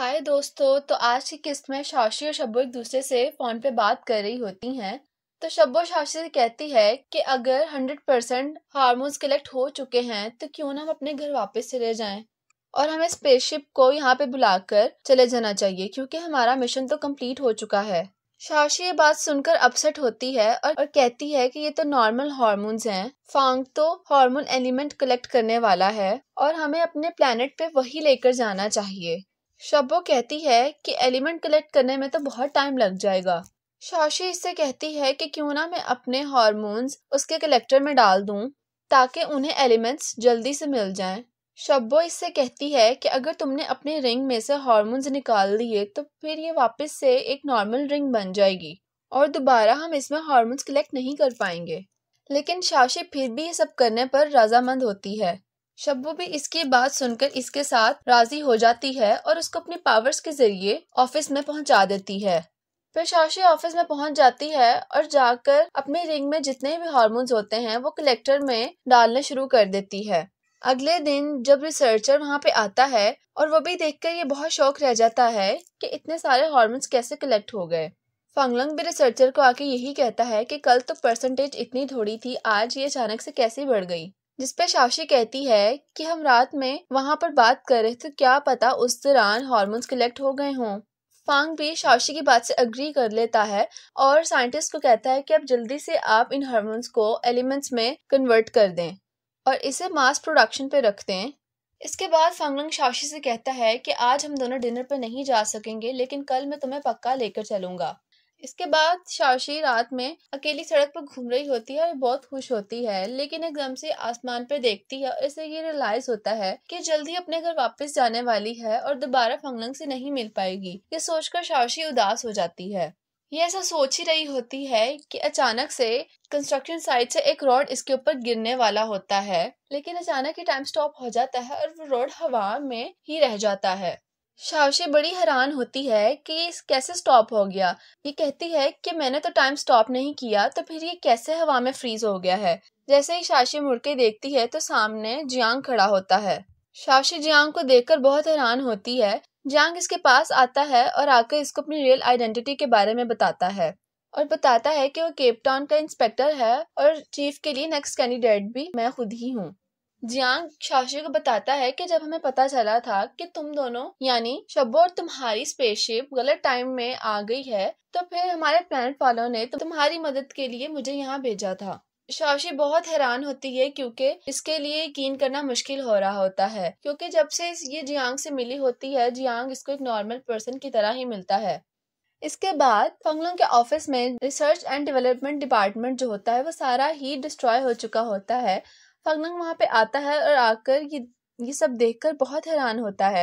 हाय दोस्तों तो आज की किस्त में शाशी और शब्बो एक दूसरे से फ़ोन पे बात कर रही होती हैं तो शब्बो शाशी से कहती है कि अगर हंड्रेड परसेंट हारमोन्स कलेक्ट हो चुके हैं तो क्यों ना हम अपने घर वापस चले जाएं और हमें स्पेसशिप को यहाँ पे बुलाकर चले जाना चाहिए क्योंकि हमारा मिशन तो कम्प्लीट हो चुका है शाशी ये बात सुनकर अपसेट होती है और, और कहती है कि ये तो नॉर्मल हार्मोन्स हैं फांग तो हार्मोन एलिमेंट कलेक्ट करने वाला है और हमें अपने प्लेनेट पे वही लेकर जाना चाहिए शब्बो कहती है कि एलिमेंट कलेक्ट करने में तो बहुत टाइम लग जाएगा शाशी इससे कहती है कि क्यों ना मैं अपने हॉर्मोन्स उसके कलेक्टर में डाल दूं ताकि उन्हें एलिमेंट्स जल्दी से मिल जाएं। शब्बो इससे कहती है कि अगर तुमने अपने रिंग में से हॉर्मोन्स निकाल दिए तो फिर ये वापस से एक नॉर्मल रिंग बन जाएगी और दोबारा हम इसमें हॉर्मोन्स कलेक्ट नहीं कर पाएंगे लेकिन शाशी फिर भी ये सब करने पर रजामंद होती है शब्बू भी इसकी बात सुनकर इसके साथ राजी हो जाती है और उसको अपनी पावर्स के जरिए ऑफिस में पहुंचा देती है फिर शाशी ऑफिस में पहुंच जाती है और जाकर अपने रिंग में जितने भी हार्मोन्स होते हैं वो कलेक्टर में डालना शुरू कर देती है अगले दिन जब रिसर्चर वहाँ पे आता है और वो भी देखकर ये बहुत शौक रह जाता है कि इतने सारे हार्मोन्स कैसे कलेक्ट हो गए फंगलंग भी रिसर्चर को आके यही कहता है कि कल तो परसेंटेज इतनी थोड़ी थी आज ये अचानक से कैसे बढ़ गई जिसपे शाशी कहती है कि हम रात में वहाँ पर बात कर रहे थे क्या पता उस दौरान हॉर्मोन्स कलेक्ट हो गए हों फांग भी शाशी की बात से अग्री कर लेता है और साइंटिस्ट को कहता है कि अब जल्दी से आप इन हार्मोन्स को एलिमेंट्स में कन्वर्ट कर दें और इसे मास प्रोडक्शन पे रख दें इसके बाद फांगलंग शाशी से कहता है कि आज हम दोनों डिनर पर नहीं जा सकेंगे लेकिन कल मैं तुम्हें पक्का लेकर चलूंगा इसके बाद शावशी रात में अकेली सड़क पर घूम रही होती है और बहुत खुश होती है लेकिन एकदम से आसमान पर देखती है और इसे ये रियलाइज होता है कि जल्दी अपने घर वापस जाने वाली है और दोबारा फंगलंग से नहीं मिल पाएगी ये सोचकर शावशी उदास हो जाती है ये ऐसा सोच ही रही होती है कि अचानक से कंस्ट्रक्शन साइट से एक रॉड इसके ऊपर गिरने वाला होता है लेकिन अचानक ही टाइम स्टॉप हो जाता है और वो रॉड हवा में ही रह जाता है शावशे बड़ी हैरान होती है कि कैसे स्टॉप हो गया ये कहती है कि मैंने तो टाइम स्टॉप नहीं किया तो फिर ये कैसे हवा में फ्रीज हो गया है जैसे ही शावशे मुड़के देखती है तो सामने जियांग खड़ा होता है शावशे जियांग को देखकर बहुत हैरान होती है जियांग इसके पास आता है और आकर इसको अपनी रियल आइडेंटिटी के बारे में बताता है और बताता है कि वो केपटाउन का इंस्पेक्टर है और चीफ के लिए नेक्स्ट कैंडिडेट भी मैं खुद ही हूँ जियांग शाशी को बताता है कि जब हमें पता चला था कि तुम दोनों यानी शब्बो और तुम्हारी स्पेसशिप गलत टाइम में आ गई है तो फिर हमारे प्लेनेट वालों ने तुम्हारी मदद के लिए मुझे यहाँ भेजा था शाशी बहुत हैरान होती है क्योंकि इसके लिए यकीन करना मुश्किल हो रहा होता है क्योंकि जब से ये जियांग से मिली होती है जियांग इसको एक नॉर्मल पर्सन की तरह ही मिलता है इसके बाद फंगलोंग के ऑफिस में रिसर्च एंड डेवलपमेंट डिपार्टमेंट जो होता है वो सारा ही डिस्ट्रॉय हो चुका होता है फगनंग वहाँ पे आता है और आकर ये ये सब देखकर बहुत हैरान होता है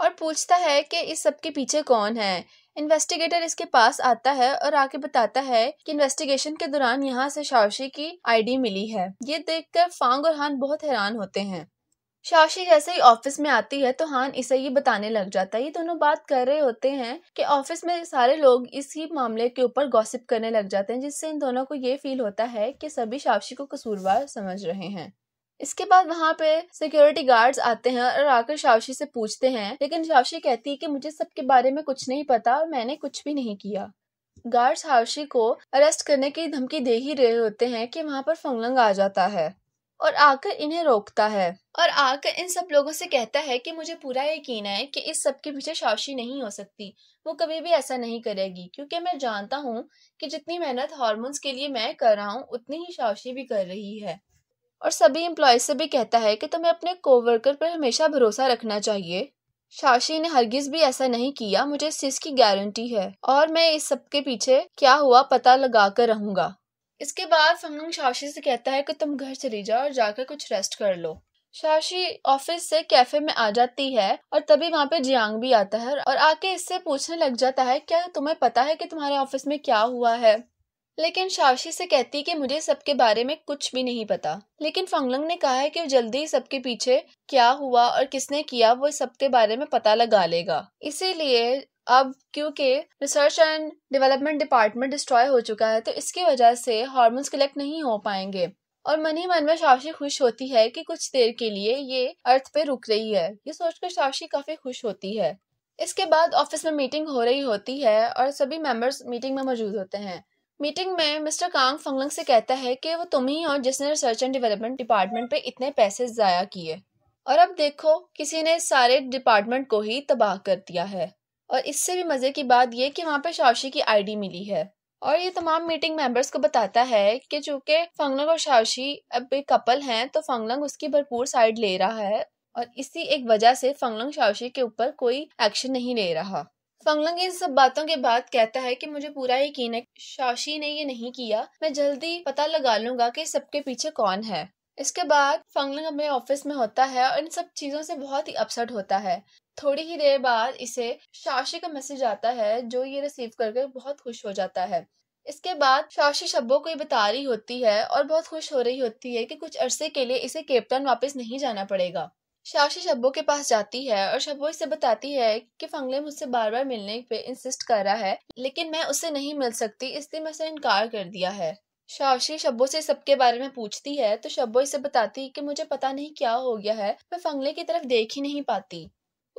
और पूछता है कि इस सब के पीछे कौन है इन्वेस्टिगेटर इसके पास आता है और आके बताता है कि इन्वेस्टिगेशन के दौरान यहाँ से शावशी की आईडी मिली है ये देखकर फांग और हान बहुत हैरान होते हैं शाशी जैसे ही ऑफिस में आती है तो हान इसे ये बताने लग जाता है ये दोनों बात कर रहे होते हैं कि ऑफिस में सारे लोग इसी मामले के ऊपर गॉसिप करने लग जाते हैं जिससे इन दोनों को ये फील होता है कि सभी शाशी को कसूरवार समझ रहे हैं इसके बाद वहाँ पे सिक्योरिटी गार्ड्स आते हैं और आकर शावशी से पूछते हैं लेकिन शावशी कहती है कि मुझे सबके बारे में कुछ नहीं पता और मैंने कुछ भी नहीं किया गार्ड्स हावशी को अरेस्ट करने की धमकी दे ही रहे होते हैं कि वहाँ पर फंगलंग आ जाता है और आकर इन्हें रोकता है और आकर इन सब लोगों से कहता है कि मुझे पूरा यकीन है कि इस सब के पीछे शावशी नहीं हो सकती वो कभी भी ऐसा नहीं करेगी क्योंकि मैं जानता हूँ कि जितनी मेहनत हॉर्मोन्स के लिए मैं कर रहा हूँ उतनी ही शावशी भी कर रही है और सभी एम्प्लॉय से भी कहता है कि तुम्हें अपने कोवर्कर पर हमेशा भरोसा रखना चाहिए शाशी ने हरगिज भी ऐसा नहीं किया मुझे इस चीज की गारंटी है और मैं इस सब के पीछे क्या हुआ पता लगा कर रहूंगा इसके बाद फंगंग शाशी से कहता है कि तुम घर चली जाओ और जाकर कुछ रेस्ट कर लो शाशी ऑफिस से कैफे में आ जाती है और तभी वहाँ पे जियांग भी आता है और आके इससे पूछने लग जाता है क्या तुम्हें पता है कि तुम्हारे ऑफिस में क्या हुआ है लेकिन शाशी से कहती कि मुझे सबके बारे में कुछ भी नहीं पता लेकिन फंगलंग ने कहा है कि जल्दी ही सबके पीछे क्या हुआ और किसने किया वो सबके बारे में पता लगा लेगा इसीलिए अब क्योंकि research and development department destroy हो चुका है तो इसकी वजह से हार्मोन्स कलेक्ट नहीं हो पाएंगे और मन ही मन में साक्षी खुश होती है कि कुछ देर के लिए ये अर्थ पे रुक रही है ये सोचकर साक्षी काफी खुश होती है इसके बाद ऑफिस में मीटिंग हो रही होती है और सभी मेंबर्स मीटिंग में मौजूद होते हैं मीटिंग में मिस्टर कांग फंगलंग से कहता है कि वो तुम ही हो जिसने रिसर्च एंड डेवलपमेंट डिपार्टमेंट पे इतने पैसे ज़ाया किए और अब देखो किसी ने सारे डिपार्टमेंट को ही तबाह कर दिया है और इससे भी मज़े की बात यह कि वहाँ पर शावशी की आईडी मिली है और ये तमाम मीटिंग मेंबर्स को बताता है कि चूंकि फंगलंग और शावशी अब एक कपल हैं तो फंगलंग उसकी भरपूर साइड ले रहा है और इसी एक वजह से फंगलंग शावशी के ऊपर कोई एक्शन नहीं ले रहा फंगलंग इन सब बातों के बाद कहता है कि मुझे पूरा यकीन है शावशी ने ये नहीं किया मैं जल्दी पता लगा लूंगा कि सबके पीछे कौन है इसके बाद फंगलिंग अपने ऑफिस में होता है और इन सब चीज़ों से बहुत ही अपसेट होता है थोड़ी ही देर बाद इसे शाशी का मैसेज आता है जो ये रिसीव करके बहुत खुश हो जाता है इसके बाद शाशी शब्बो को ये बता रही होती है और बहुत खुश हो रही होती है कि कुछ अरसे के लिए इसे केपटाउन वापस नहीं जाना पड़ेगा शाशी शब्बो के पास जाती है और शब्बो इसे बताती है कि फंगले मुझसे बार बार मिलने पे इंसिस्ट कर रहा है लेकिन मैं उससे नहीं मिल सकती इसलिए मैं उसे इनकार कर दिया है शावशी शब्बो से सबके बारे में पूछती है तो शब्बो इसे बताती कि मुझे पता नहीं क्या हो गया है मैं फंगले की तरफ देख ही नहीं पाती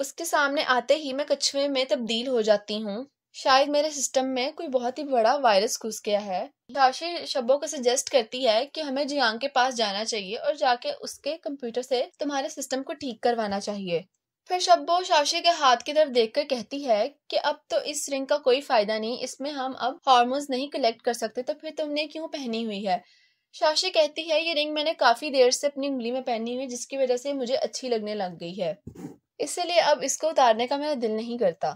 उसके सामने आते ही मैं कछुए में तब्दील हो जाती हूँ शायद मेरे सिस्टम में कोई बहुत ही बड़ा वायरस घुस गया है शावशी शब्बो को सजेस्ट करती है कि हमें जियांग के पास जाना चाहिए और जाके उसके कंप्यूटर से तुम्हारे सिस्टम को ठीक करवाना चाहिए फिर शब्बो शावशे के हाथ की तरफ देखकर कहती है कि अब तो इस रिंग का कोई फायदा नहीं इसमें हम अब हॉर्मोन्स नहीं कलेक्ट कर सकते तो फिर तुमने क्यों पहनी हुई है शाशे कहती है ये रिंग मैंने काफी देर से अपनी उंगली में पहनी हुई जिसकी वजह से मुझे अच्छी लगने लग गई है इसलिए अब इसको उतारने का मेरा दिल नहीं करता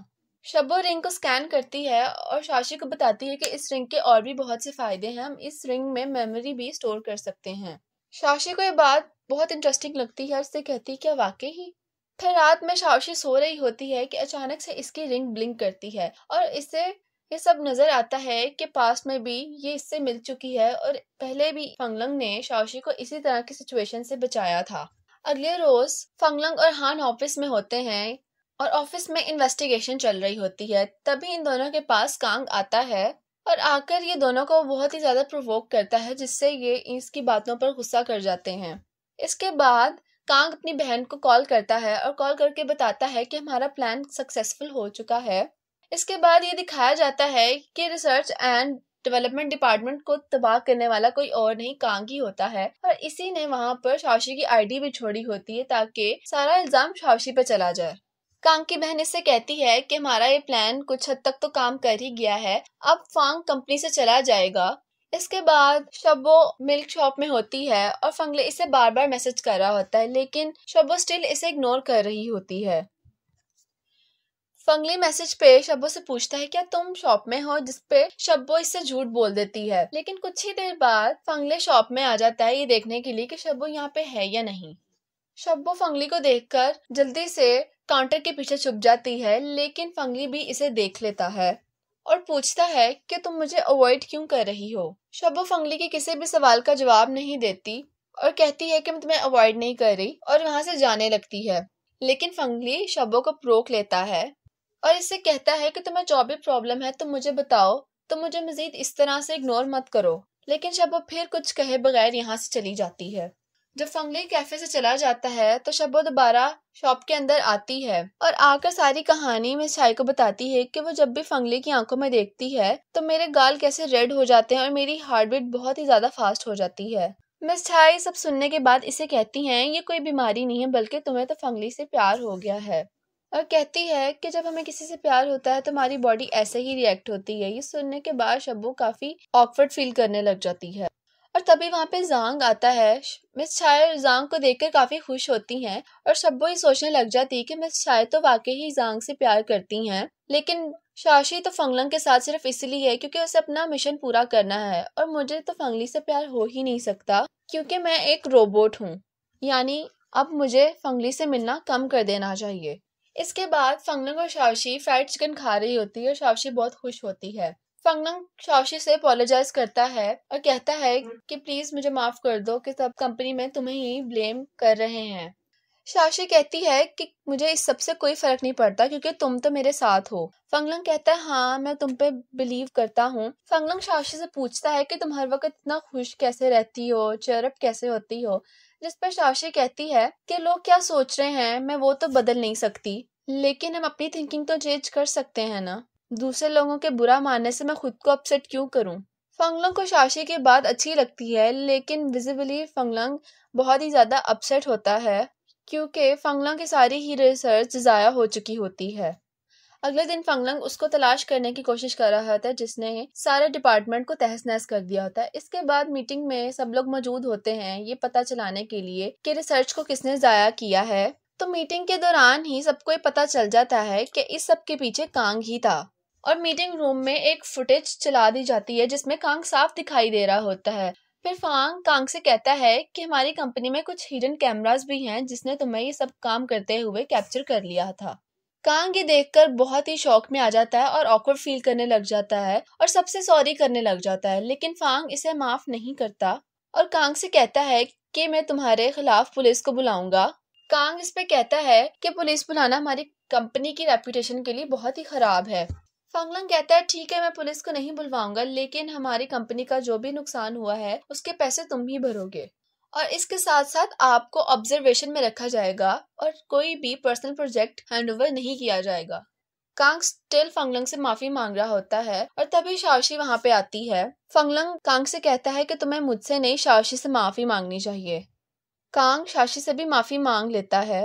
शब्बो रिंग को स्कैन करती है और शाशी को बताती है कि इस रिंग के और भी बहुत से फायदे हैं हम इस रिंग में मेमोरी भी स्टोर कर सकते हैं शाशी को ये बात बहुत इंटरेस्टिंग लगती है उससे कहती है क्या वाकई ही फिर रात में शावशी सो रही होती है कि अचानक से इसकी रिंग ब्लिंक करती है और इसे ये सब नजर आता है कि पास में भी ये इससे मिल चुकी है और पहले भी फंगलंग ने शावशी को इसी तरह की सिचुएशन से बचाया था अगले रोज फंगलंग और हान ऑफिस में होते हैं और ऑफिस में इन्वेस्टिगेशन चल रही होती है तभी इन दोनों के पास कांग आता है और आकर ये दोनों को बहुत ही ज्यादा प्रोवोक करता है जिससे ये इसकी बातों पर गुस्सा कर जाते हैं इसके बाद कांग अपनी बहन को कॉल करता है और कॉल करके बताता है कि हमारा प्लान सक्सेसफुल हो चुका है इसके बाद ये दिखाया जाता है कि रिसर्च एंड डेवलपमेंट डिपार्टमेंट को तबाह करने वाला कोई और नहीं कांग ही होता है और इसी ने वहाँ पर शावशी की आईडी भी छोड़ी होती है ताकि सारा इल्जाम शावशी पर चला जाए कांग की बहन इससे कहती है कि हमारा ये प्लान कुछ हद तक तो काम कर ही गया है अब फांग कंपनी से चला जाएगा इसके बाद शबो मिल्क शॉप में होती है और फंगले इसे बार बार मैसेज कर रहा होता है लेकिन शबो स्टिल इसे इग्नोर कर रही होती है फंगली मैसेज पे शब्बो से पूछता है क्या तुम शॉप में हो जिसपे शब्बो इससे झूठ बोल देती है लेकिन कुछ ही देर बाद फंगले शॉप में आ जाता है ये देखने के लिए कि शब्बो यहाँ पे है या नहीं शब्बो फंगली को देखकर जल्दी से काउंटर के पीछे छुप जाती है लेकिन फंगली भी इसे देख लेता है और पूछता है कि तुम मुझे अवॉइड क्यों कर रही हो शबो फंगली के किसी भी सवाल का जवाब नहीं देती और कहती है कि मैं तुम्हें अवॉइड नहीं कर रही और वहाँ से जाने लगती है लेकिन फंगली शबो को रोक लेता है और इससे कहता है कि तुम्हें जो भी प्रॉब्लम है तुम मुझे बताओ तुम मुझे मजीद इस तरह से इग्नोर मत करो लेकिन शबो फिर कुछ कहे बगैर यहाँ से चली जाती है जब फंगली कैफे से चला जाता है तो शबो दोबारा शॉप के अंदर आती है और आकर सारी कहानी मिस को बताती है कि वो जब भी फंगली की आंखों में देखती है तो मेरे गाल कैसे रेड हो जाते हैं और मेरी हार्ट बीट बहुत ही ज्यादा फास्ट हो जाती है मिस छाई सब सुनने के बाद इसे कहती है ये कोई बीमारी नहीं है बल्कि तुम्हें तो फंगली से प्यार हो गया है और कहती है कि जब हमें किसी से प्यार होता है तो हमारी बॉडी ऐसे ही रिएक्ट होती है ये सुनने के बाद शब्बू काफी ऑकवर्ड फील करने लग जाती है और तभी वहाँ पे जांग आता है मिस शायर जांग को देखकर काफ़ी खुश होती हैं और शब्बो ही सोचने लग जाती है कि मिस शायर तो वाकई ही जांग से प्यार करती हैं लेकिन शाशी तो फंगलंग के साथ सिर्फ इसलिए है क्योंकि उसे अपना मिशन पूरा करना है और मुझे तो फंगली से प्यार हो ही नहीं सकता क्योंकि मैं एक रोबोट हूँ यानी अब मुझे फंगली से मिलना कम कर देना चाहिए इसके बाद फंगलंग और शाशी फ्राइड चिकन खा रही होती है और शाशी बहुत खुश होती है फंगनंग शौशी से अपोलोजाइज करता है और कहता है हम्म। कि प्लीज मुझे माफ कर दो कि सब कंपनी में तुम्हें ही ब्लेम कर रहे हैं शाओशी कहती है कि मुझे इस सबसे कोई फर्क नहीं पड़ता क्योंकि तुम तो मेरे साथ हो फंगलंग कहता है हाँ मैं तुम पे बिलीव करता हूँ फंगलंग शाओशी से पूछता है कि तुम हर वक्त इतना खुश कैसे रहती हो चरप कैसे होती हो जिस पर शाओशी कहती है कि लोग क्या सोच रहे हैं मैं वो तो बदल नहीं सकती लेकिन हम अपनी थिंकिंग तो चेंज कर सकते हैं ना दूसरे लोगों के बुरा मानने से मैं खुद को अपसेट क्यों करूं फंगलंग को शाशी की बात अच्छी लगती है लेकिन विजिबली फंगलंग बहुत ही ज़्यादा अपसेट होता है क्योंकि फंगलंग की सारी ही रिसर्च ज़ाया हो चुकी होती है अगले दिन फंगलंग उसको तलाश करने की कोशिश कर रहा था जिसने सारे डिपार्टमेंट को तहस नहस कर दिया होता है इसके बाद मीटिंग में सब लोग मौजूद होते हैं ये पता चलाने के लिए कि रिसर्च को किसने ज़ाया किया है तो मीटिंग के दौरान ही सबको ये पता चल जाता है कि इस सब के पीछे कांग ही था और मीटिंग रूम में एक फुटेज चला दी जाती है जिसमें कांग साफ दिखाई दे रहा होता है फिर फांग कांग से कहता है कि हमारी कंपनी में कुछ हिडन कैमरास भी हैं जिसने तुम्हें ये सब काम करते हुए कैप्चर कर लिया था कांग ये देखकर बहुत ही शौक में आ जाता है और ऑकवर्ड फील करने लग जाता है और सबसे सॉरी करने लग जाता है लेकिन फांग इसे माफ नहीं करता और कांग से कहता है कि मैं तुम्हारे खिलाफ पुलिस को बुलाऊंगा कांग इस पे कहता है कि पुलिस बुलाना हमारी कंपनी की रेपुटेशन के लिए बहुत ही खराब है फंगलंग कहता है ठीक है मैं पुलिस को नहीं बुलवाऊंगा लेकिन हमारी कंपनी का जो भी नुकसान हुआ है उसके पैसे तुम ही भरोगे और इसके साथ साथ आपको ऑब्जर्वेशन में रखा जाएगा और कोई भी पर्सनल प्रोजेक्ट हैंडओवर नहीं किया जाएगा कांग स्टिल फंगलंग से माफी मांग रहा होता है और तभी शावशी वहां पे आती है फंगलंग कांग से कहता है कि तुम्हें मुझसे नहीं शावशी से माफी मांगनी चाहिए कांग शावशी से भी माफी मांग लेता है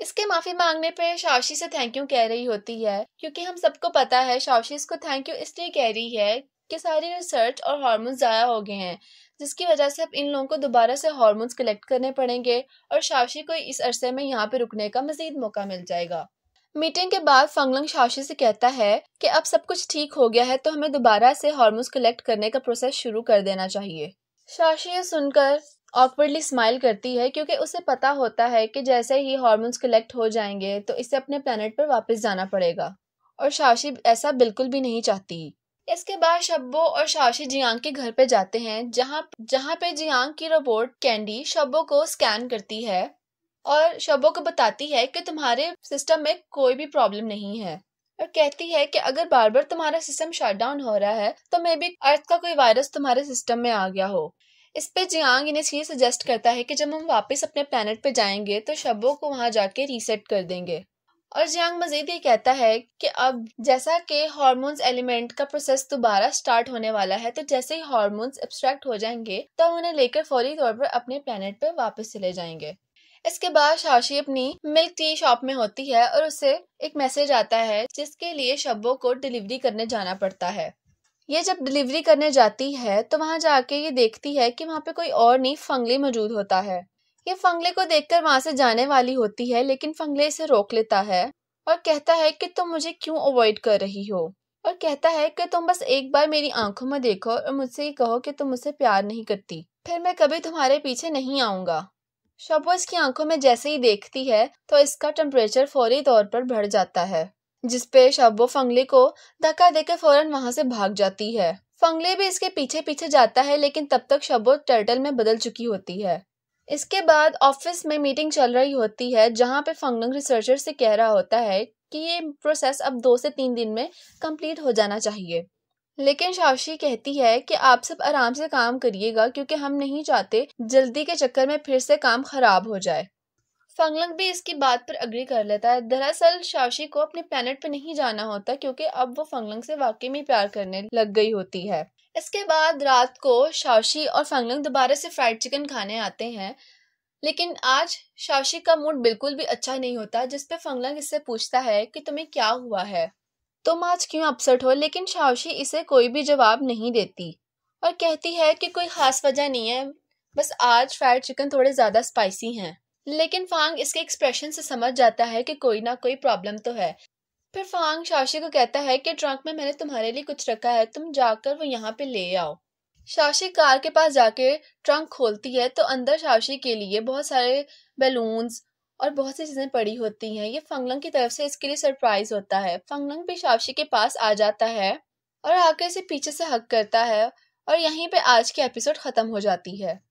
इसके माफी मांगने पे शावशी से थैंक यू कह रही होती है क्योंकि हम सबको पता है शावशी इसको थैंक यू इसलिए कह रही है कि सारी रिसर्च और हार्मोन्स ज़ाया हो गए हैं जिसकी वजह से अब इन लोगों को दोबारा से हार्मोन्स कलेक्ट करने पड़ेंगे और शावशी को इस अरसे में यहाँ पे रुकने का मजीद मौका मिल जाएगा मीटिंग के बाद फंगलंग शावशी से कहता है कि अब सब कुछ ठीक हो गया है तो हमें दोबारा से हार्मोन्स कलेक्ट करने का प्रोसेस शुरू कर देना चाहिए शावशी सुनकर ऑकवर्डली स्माइल करती है क्योंकि उसे पता होता है कि जैसे ही हॉर्मोन्स कलेक्ट हो जाएंगे तो इसे अपने प्लानट पर वापस जाना पड़ेगा और शाशी ऐसा बिल्कुल भी नहीं चाहती इसके बाद शब्बो और शाशी जियांग के घर पे जाते हैं जहाँ जहाँ पे जियांग की रोबोट कैंडी शब्बो को स्कैन करती है और शब्बो को बताती है कि तुम्हारे सिस्टम में कोई भी प्रॉब्लम नहीं है और कहती है कि अगर बार बार तुम्हारा सिस्टम शट डाउन हो रहा है तो मे बी अर्थ का कोई वायरस तुम्हारे सिस्टम में आ गया हो इस पे जियांग इन्हें ये सजेस्ट करता है कि जब हम वापस अपने प्लानट पे जाएंगे तो शबो को वहाँ जाके रीसेट कर देंगे और जियांग मजीद ये कहता है कि अब जैसा कि हॉर्मोन्स एलिमेंट का प्रोसेस दोबारा स्टार्ट होने वाला है तो जैसे ही हॉर्मोन्स एब्स्ट्रैक्ट हो जाएंगे तब तो उन्हें लेकर फौरी तौर पर अपने प्लानट पर वापस चले जाएंगे इसके बाद शाशी अपनी मिल्क टी शॉप में होती है और उसे एक मैसेज आता है जिसके लिए शब्बो को डिलीवरी करने जाना पड़ता है ये जब डिलीवरी करने जाती है तो वहाँ जाके ये देखती है कि वहाँ पे कोई और नहीं फंगले मौजूद होता है ये फंगले को देखकर वहाँ से जाने वाली होती है लेकिन फंगले इसे रोक लेता है और कहता है कि तुम मुझे क्यों अवॉइड कर रही हो और कहता है कि तुम बस एक बार मेरी आंखों में देखो और मुझसे ये कहो कि तुम मुझसे प्यार नहीं करती फिर मैं कभी तुम्हारे पीछे नहीं आऊंगा शबो इसकी आंखों में जैसे ही देखती है तो इसका टेम्परेचर फौरी तौर पर बढ़ जाता है जिसपे शाबो फंगले को धक्का देकर फौरन वहां से भाग जाती है फंगले भी इसके पीछे पीछे जाता है लेकिन तब तक शबो टर्टल में बदल चुकी होती है इसके बाद ऑफिस में मीटिंग चल रही होती है जहाँ पे फंगलंग रिसर्चर से कह रहा होता है कि ये प्रोसेस अब दो से तीन दिन में कंप्लीट हो जाना चाहिए लेकिन शावशी कहती है कि आप सब आराम से काम करिएगा क्योंकि हम नहीं चाहते जल्दी के चक्कर में फिर से काम खराब हो जाए फंगलंग भी इसकी बात पर अग्री कर लेता है दरअसल शावशी को अपने प्लानट पर नहीं जाना होता क्योंकि अब वो फंगलंग से वाकई में प्यार करने लग गई होती है इसके बाद रात को शावशी और फंगलंग दोबारा से फ्राइड चिकन खाने आते हैं लेकिन आज शावशी का मूड बिल्कुल भी अच्छा नहीं होता जिसपे फंगलंग इससे पूछता है कि तुम्हें क्या हुआ है तुम आज क्यों अपसेट हो लेकिन शावशी इसे कोई भी जवाब नहीं देती और कहती है कि कोई खास वजह नहीं है बस आज फ्राइड चिकन थोड़े ज़्यादा स्पाइसी हैं लेकिन फांग इसके एक्सप्रेशन से समझ जाता है कि कोई ना कोई प्रॉब्लम तो है फिर फांग शाशी को कहता है कि ट्रंक में मैंने तुम्हारे लिए कुछ रखा है तुम जाकर वो यहाँ पे ले आओ शाशी कार के पास जाके ट्रंक खोलती है तो अंदर शाशी के लिए बहुत सारे बैलून्स और बहुत सी चीज़ें पड़ी होती हैं ये फंगलंग की तरफ से इसके लिए सरप्राइज होता है फंगलंग भी शाशी के पास आ जाता है और आकर इसे पीछे से हक करता है और यहीं पे आज की एपिसोड ख़त्म हो जाती है